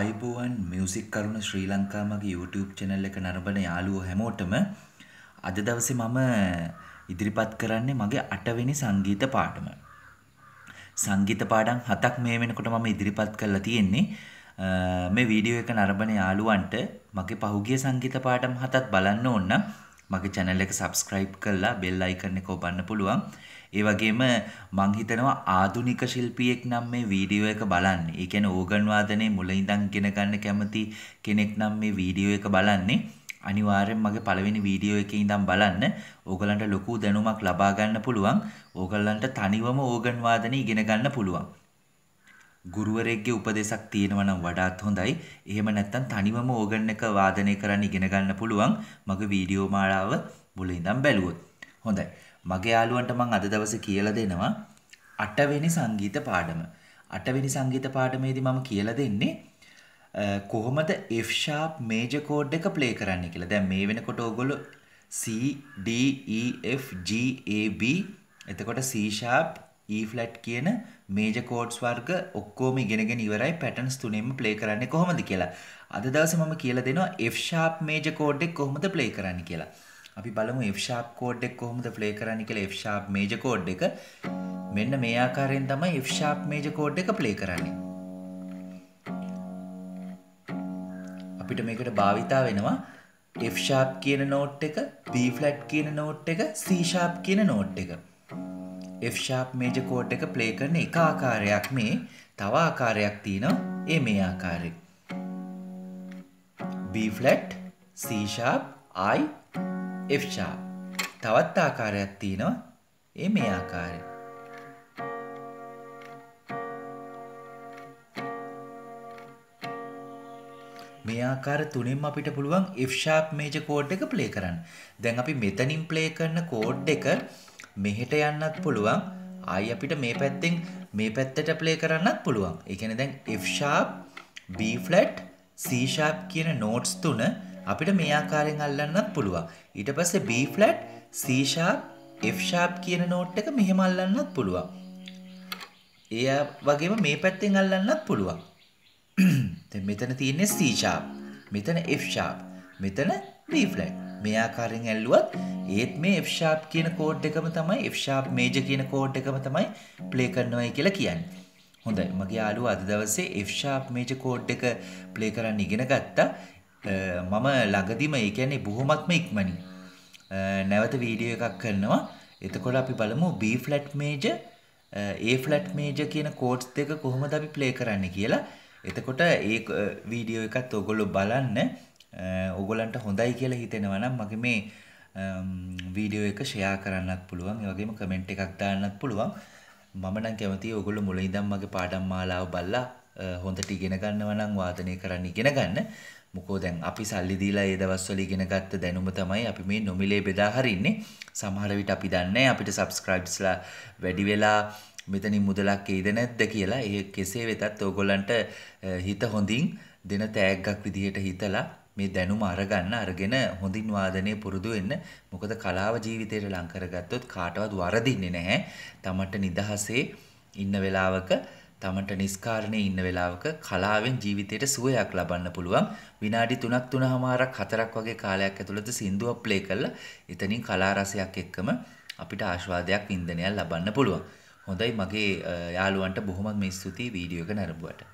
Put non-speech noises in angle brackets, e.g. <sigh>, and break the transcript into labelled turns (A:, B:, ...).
A: අයිබෝවන් මියසික් කරුණ ශ්‍රී ලංකාමගේ YouTube channel එක නරඹන යාළුවෝ හැමෝටම අද දවසේ මම ඉදිරිපත් කරන්නේ මගේ 8 වෙනි සංගීත පාඩම. සංගීත පාඩම් 7ක් මේ වෙනකොට මම ඉදිරිපත් කරලා තියෙන්නේ. මේ වීඩියෝ එක නරඹන යාළුවන්ට මගේ පහුගිය සංගීත පාඩම් 7ත් බලන්න ඕන මගේ channel එක subscribe කරලා bell icon එක ඔබන්න පුළුවන්. ඒ වගේම මං හිතනවා ආදුනික ශිල්පියෙක් නම් මේ වීඩියෝ එක බලන්නේ. ඒ කියන්නේ ඕගන් වාදනයේ මුල ඉඳන් ඉගෙන ගන්න කැමති කෙනෙක් නම් මේ වීඩියෝ එක බලන්නේ. අනිවාර්යෙන් මගේ පළවෙනි වීඩියෝ එකේ ඉඳන් බලන්න. ඕගලන්ට ලොකු දැනුමක් ලබා ගන්න පුළුවන්. ඕගලන්ට තනිවම ඕගන් වාදනය ඉගෙන ගන්න පුළුවන්. ගුරුවරෙක්ගේ උපදෙසක් තියෙනවා නම් වඩාත් හොඳයි. එහෙම නැත්නම් තනිවම ඕගන් එක වාදනය කරන්න ඉගෙන ගන්න පුළුවන්. මගේ වීඩියෝ මාලාව මුලින්දම් බැලුවොත්. හොඳයි. මගේ යාළුවන්ට මම අද දවසේ කියලා දෙනවා අටවෙනි සංගීත පාඩම. අටවෙනි සංගීත පාඩමේදී මම කියලා දෙන්නේ කොහොමද F sharp major chord එක play කරන්න කියලා. දැන් මේ වෙනකොට ඕගොල්ලෝ C D E F G A B එතකොට C sharp E flat කියන major chords වර්ග ඔක්කොම ඉගෙනගෙන ඉවරයි patterns තුනෙම play කරන්නේ කොහොමද කියලා. අද දවසේ මම කියලා දෙනවා F sharp major chord එක කොහොමද play කරන්න කියලා. අපි බලමු F sharp chord එක කොහොමද play කරන්නේ කියලා F sharp major chord එක. මෙන්න මේ ආකාරයෙන් තමයි F sharp major chord එක play කරන්නේ. අපිට මේකට භාවිතා වෙනවා F sharp කියන note එක, B flat කියන note එක, C sharp කියන note එක. F sharp major chord එක play කරන එක ආකාරයක් මේ තව ආකාරයක් තියෙනවා ඒ මේ ආකාරයේ B flat C sharp I F sharp. තවත් ආකාරයක් තියෙනවා. ඒ මේ ආකාරය. මේ ආකාර තුනෙන් අපිට පුළුවන් F sharp major chord එක play කරන්න. දැන් අපි මෙතනින් play කරන chord එක මෙහෙට යන්නත් පුළුවන්. ආයි අපිට මේ පැත්තෙන් මේ පැත්තට play කරන්නත් පුළුවන්. ඒ කියන්නේ දැන් F sharp B flat C sharp කියන notes තුන අපිට මේ ආකාරයෙන් අල්ලන්නත් පුළුවන්. ඊට පස්සේ B flat, C sharp, F sharp කියන නෝට් එක මෙහෙම අල්ලන්නත් පුළුවන්. ඒ වගේම මේ පැත්තෙන් අල්ලන්නත් පුළුවන්. <clears throat> දැන් මෙතන තියෙන්නේ C sharp, මෙතන F sharp, මෙතන B flat. මේ ආකාරයෙන් ඇල්ලුවත් ඒත් මේ F sharp කියන කෝඩ් එකම තමයි F sharp major කියන කෝඩ් එකම තමයි play කරනවායි කියලා කියන්නේ. හොඳයි මගේ යාළුවා අද දවසේ F sharp major කෝඩ් එක play කරන්න ඉගෙන ගත්තා. මම ළඟදිම ඒ කියන්නේ බොහොමත්ම ඉක්මනින් නැවත වීඩියෝ එකක් කරනවා. එතකොට අපි බලමු B flat major A flat major කියන chords දෙක කොහොමද අපි play කරන්නේ කියලා. එතකොට ඒ වීඩියෝ එකත් ඔයගොල්ලෝ බලන්න ඔයගොල්ලන්ට හොඳයි කියලා හිතෙනවා නම් මගේ මේ වීඩියෝ එක ෂෙයා කරන්නත් පුළුවන්. ඒ වගේම කමෙන්ට් එකක් දාන්නත් පුළුවන්. මම නම් කැමතියි ඔයගොල්ලෝ මුලින්දම මගේ පාඩම් මාලාව බලලා හොඳට ඉගෙන ගන්නවා නම් වාදනය කරන්න ඉගෙන ගන්න. මොකෝ දැන් අපි සල්ලි දීලා ඒ දවස්වල ඉගෙන ගත්ත දැනුම තමයි අපි මේ නොමිලේ බෙදා හරින්නේ. සමහර විට අපි දන්නේ අපිට subscribesලා වැඩි වෙලා මෙතනින් මුදලක් එයිද නැද්ද කියලා. ඒ කෙසේ වෙතත් ඕගොල්ලන්ට හිත හොඳින් දෙන තෑග්ගක් විදිහට හිතලා මේ දැනුම අරගන්න අරගෙන හොඳින් වාදනය පුරුදු වෙන්න. මොකද කලාව ජීවිතයට ලං කරගත්තොත් කාටවත් වරදින්නේ නැහැ. තමන්ට නිදහසේ ඉන්න වෙලාවක තමන්ට නිස්කාරණයේ ඉන්න වෙලාවක කලාවෙන් ජීවිතයට සුවයක් ලබන්න පුළුවන් විනාඩි 3ක් 3හමාරක් 4ක් වගේ කාලයක් ඇතුළත සින්දුවක් ප්ලේ කරලා එතනින් කලා රසයක් එක්කම අපිට ආස්වාදයක් වින්දනයක් ලබන්න පුළුවන්. හොඳයි මගේ යාළුවන්ට බොහොමත් මේ ස්තුතියි වීඩියෝ එක නරඹුවට.